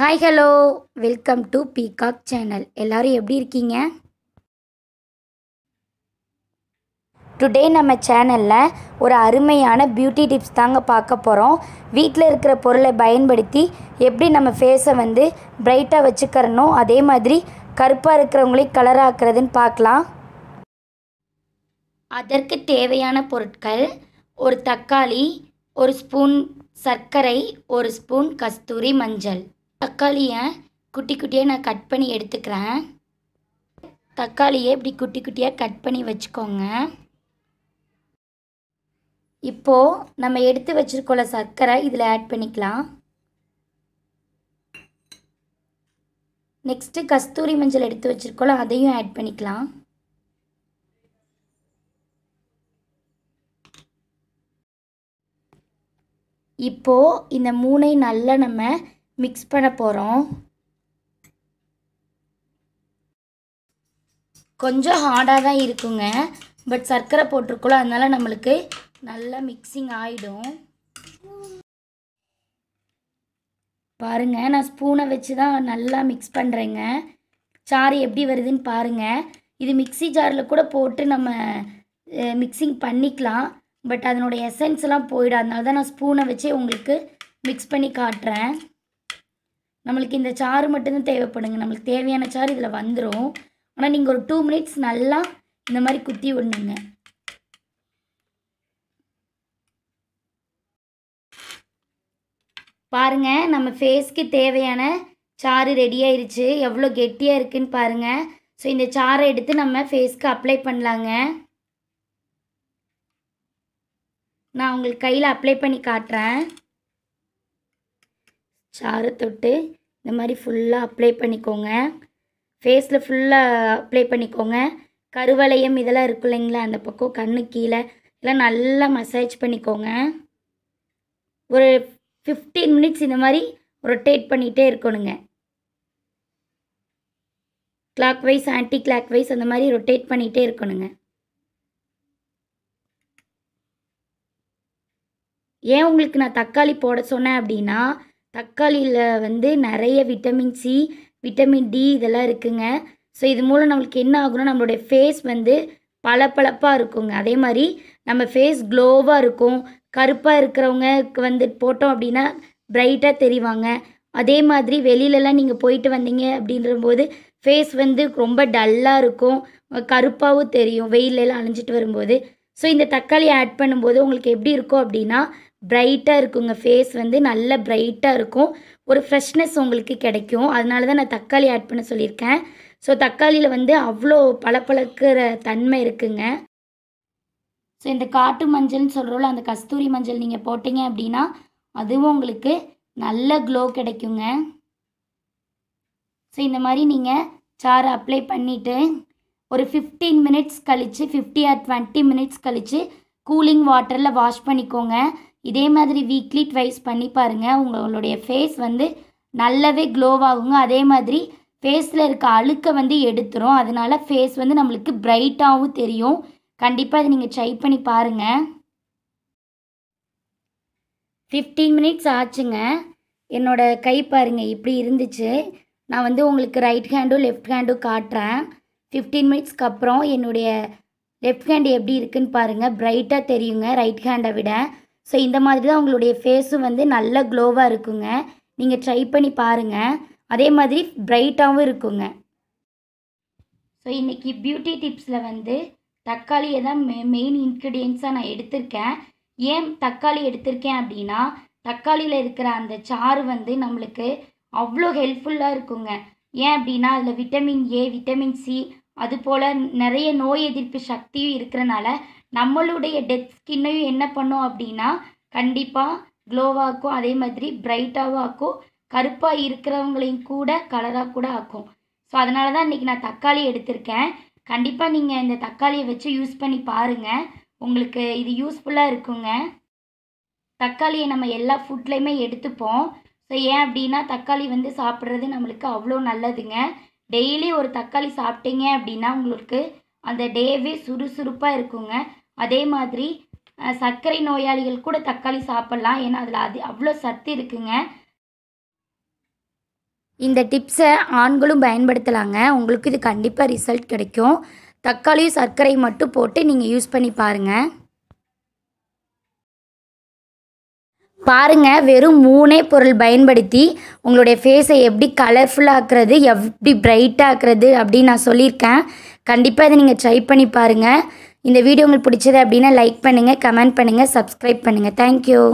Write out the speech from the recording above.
hi hello welcome to peacock channel எல்லோரும் எப்படி இருக்கீங்க டுடே நம்ம சேனலில் ஒரு அருமையான பியூட்டி டிப்ஸ் தாங்க பார்க்க போகிறோம் வீட்டில் இருக்கிற பொருளை பயன்படுத்தி எப்படி நம்ம ஃபேஸை வந்து பிரைட்டாக வச்சுக்கிறனோ அதே மாதிரி கருப்பாக இருக்கிறவங்களே கலராக்குறதுன்னு பார்க்கலாம் அதற்கு தேவையான பொருட்கள் ஒரு தக்காளி ஒரு ஸ்பூன் சர்க்கரை ஒரு ஸ்பூன் கஸ்தூரி மஞ்சள் தக்காளியை குட்டி குட்டியாக நான் கட் பண்ணி எடுத்துக்கிறேன் தக்காளியை இப்படி குட்டி குட்டியாக கட் பண்ணி வச்சுக்கோங்க இப்போது நம்ம எடுத்து வச்சுருக்கோல சர்க்கரை இதில் ஆட் பண்ணிக்கலாம் நெக்ஸ்ட்டு கஸ்தூரி மஞ்சள் எடுத்து வச்சுருக்கோல அதையும் ஆட் பண்ணிக்கலாம் இப்போது இந்த மூணை நல்லா நம்ம மிக்ஸ் பண்ண போகிறோம் கொஞ்சம் ஹார்டாக தான் இருக்குங்க பட் சர்க்கரை போட்டிருக்கோம் அதனால் நம்மளுக்கு நல்லா மிக்சிங் ஆகிடும் பாருங்கள் நான் ஸ்பூனை வச்சு தான் நல்லா மிக்ஸ் பண்ணுறேங்க சாறு எப்படி வருதுன்னு பாருங்கள் இது மிக்சி ஜாரில் கூட போட்டு நம்ம மிக்சிங் பண்ணிக்கலாம் பட் அதனோட எசன்ஸ்லாம் போயிடும் அதனால தான் நான் ஸ்பூனை வச்சு உங்களுக்கு மிக்ஸ் பண்ணி காட்டுறேன் நம்மளுக்கு இந்த சாறு மட்டும்தான் தேவைப்படுங்க நம்மளுக்கு தேவையான சாறு இதில் வந்துடும் ஆனால் நீங்கள் ஒரு டூ மினிட்ஸ் நல்லா இந்த மாதிரி குத்தி விடணுங்க பாருங்கள் நம்ம ஃபேஸ்க்கு தேவையான சாறு ரெடி ஆயிடுச்சு எவ்வளோ கெட்டியாக இருக்குன்னு பாருங்கள் ஸோ இந்த சாரை எடுத்து நம்ம ஃபேஸ்க்கு அப்ளை பண்ணலாங்க நான் உங்களுக்கு கையில் அப்ளை பண்ணி காட்டுறேன் சாறு தொட்டு இந்த மாதிரி ஃபுல்லாக அப்ளை பண்ணிக்கோங்க ஃபேஸில் ஃபுல்லாக அப்ளை பண்ணிக்கோங்க கருவளையம் இதெல்லாம் இருக்கும் இல்லைங்களா அந்த பக்கம் கண்ணு கீழே இதெல்லாம் நல்லா மசாஜ் பண்ணிக்கோங்க ஒரு ஃபிஃப்டீன் மினிட்ஸ் இந்த மாதிரி ரொட்டேட் பண்ணிகிட்டே இருக்கணுங்க clockwise anticlockwise அந்த மாதிரி ரொட்டேட் பண்ணிகிட்டே இருக்கணுங்க ஏன் உங்களுக்கு நான் தக்காளி போட சொன்னேன் அப்படின்னா தக்காளியில் வந்து நிறைய விட்டமின் சி விட்டமின் டி இதெல்லாம் இருக்குங்க ஸோ இது மூலம் நம்மளுக்கு என்ன ஆகும்னா நம்மளுடைய ஃபேஸ் வந்து பளபளப்பாக இருக்குங்க அதே மாதிரி நம்ம ஃபேஸ் க்ளோவாக இருக்கும் கருப்பாக இருக்கிறவங்களுக்கு வந்து போட்டோம் அப்படின்னா பிரைட்டாக தெரிவாங்க அதே மாதிரி வெளியிலலாம் நீங்கள் போயிட்டு வந்தீங்க அப்படின்றபோது ஃபேஸ் வந்து ரொம்ப டல்லாக இருக்கும் கருப்பாகவும் தெரியும் வெயிலெல்லாம் அழிஞ்சிட்டு வரும்போது ஸோ இந்த தக்காளி ஆட் பண்ணும்போது உங்களுக்கு எப்படி இருக்கும் அப்படின்னா பிரைட்டாக இருக்குங்க ஃபேஸ் வந்து நல்ல பிரைட்டாக இருக்கும் ஒரு ஃப்ரெஷ்னஸ் உங்களுக்கு கிடைக்கும் அதனால தான் நான் தக்காளி ஆட் பண்ண சொல்லியிருக்கேன் ஸோ தக்காளியில் வந்து அவ்வளோ பளபளக்கிற தன்மை இருக்குங்க ஸோ இந்த காட்டு மஞ்சள்னு சொல்கிறோம்ல அந்த கஸ்தூரி மஞ்சள் நீங்கள் போட்டிங்க அப்படின்னா அதுவும் உங்களுக்கு நல்ல க்ளோ கிடைக்குங்க ஸோ இந்த மாதிரி நீங்கள் சாரை அப்ளை பண்ணிவிட்டு ஒரு ஃபிஃப்டீன் மினிட்ஸ் கழித்து ஃபிஃப்டி ஆர் டுவெண்ட்டி மினிட்ஸ் கழித்து கூலிங் வாட்டரில் வாஷ் பண்ணிக்கோங்க இதே மாதிரி வீக்லி ட்வைஸ் பண்ணி பாருங்கள் உங்களுடைய ஃபேஸ் வந்து நல்லாவே க்ளோவாகுங்க அதே மாதிரி ஃபேஸில் இருக்க அழுக்கை வந்து எடுத்துரும் அதனால ஃபேஸ் வந்து நம்மளுக்கு பிரைட்டாகவும் தெரியும் கண்டிப்பாக அதை நீங்கள் ட்ரை பண்ணி பாருங்கள் ஃபிஃப்டீன் மினிட்ஸ் ஆச்சுங்க என்னோடய கை பாருங்கள் இப்படி இருந்துச்சு நான் வந்து உங்களுக்கு ரைட் ஹேண்டும் லெஃப்ட் ஹேண்டும் காட்டுறேன் ஃபிஃப்டீன் மினிட்ஸ்க்கு அப்புறம் என்னுடைய லெஃப்ட் ஹேண்ட் எப்படி இருக்குதுன்னு பாருங்கள் ப்ரைட்டாக தெரியுங்க ரைட் ஹேண்டை விட ஸோ இந்த மாதிரி தான் உங்களுடைய ஃபேஸும் வந்து நல்ல க்ளோவாக இருக்குங்க நீங்கள் ட்ரை பண்ணி பாருங்கள் அதே மாதிரி ப்ரைட்டாகவும் இருக்குங்க ஸோ இன்றைக்கி பியூட்டி டிப்ஸில் வந்து தக்காளியை தான் மெ மெயின் இன்க்ரீடியன்ஸாக நான் எடுத்திருக்கேன் ஏன் தக்காளி எடுத்திருக்கேன் அப்படின்னா தக்காளியில் இருக்கிற அந்த சாறு வந்து நம்மளுக்கு அவ்வளோ ஹெல்ப்ஃபுல்லாக இருக்குங்க ஏன் அப்படின்னா அதில் விட்டமின் ஏ விட்டமின் சி அதுபோல் நிறைய நோய் எதிர்ப்பு சக்தியும் இருக்கிறனால நம்மளுடைய டெத் ஸ்கின்னையும் என்ன பண்ணும் அப்படின்னா கண்டிப்பாக க்ளோவாக்கும் அதே மாதிரி பிரைட்டாகவும் ஆக்கும் கருப்பாக இருக்கிறவங்களையும் கூட கலராக கூட ஆக்கும் ஸோ அதனால தான் இன்றைக்கி நான் தக்காளி எடுத்திருக்கேன் கண்டிப்பாக நீங்கள் இந்த தக்காளியை வச்சு யூஸ் பண்ணி பாருங்கள் உங்களுக்கு இது யூஸ்ஃபுல்லாக இருக்குங்க தக்காளியை நம்ம எல்லா ஃபுட்லேயுமே எடுத்துப்போம் ஸோ ஏன் அப்படின்னா தக்காளி வந்து சாப்பிட்றது நம்மளுக்கு அவ்வளோ நல்லதுங்க டெய்லி ஒரு தக்காளி சாப்பிட்டீங்க அப்படின்னா உங்களுக்கு அந்த டேவே சுறுசுறுப்பாக இருக்குங்க அதே மாதிரி சர்க்கரை நோயாளிகள் கூட தக்காளி சாப்பிட்லாம் ஏன்னா அதில் அது அவ்வளோ சத்து இருக்குங்க இந்த டிப்ஸை ஆண்களும் பயன்படுத்தலாங்க உங்களுக்கு இது கண்டிப்பாக ரிசல்ட் கிடைக்கும் தக்காளியும் சர்க்கரை மட்டும் போட்டு நீங்கள் யூஸ் பண்ணி பாருங்கள் பாருங்கள் வெறும் மூணே பொருள் பயன்படுத்தி உங்களுடைய ஃபேஸை எப்படி கலர்ஃபுல்லாக்குறது எப்படி பிரைட்டாக்குறது அப்படின்னு நான் சொல்லியிருக்கேன் கண்டிப்பாக இதை நீங்கள் ட்ரை பண்ணி பாருங்கள் இந்த வீடியோ உங்களுக்கு பிடிச்சது அப்படின்னா லைக் பண்ணுங்கள் கமெண்ட் பண்ணுங்கள் சப்ஸ்கிரைப் பண்ணுங்கள் தேங்க்யூ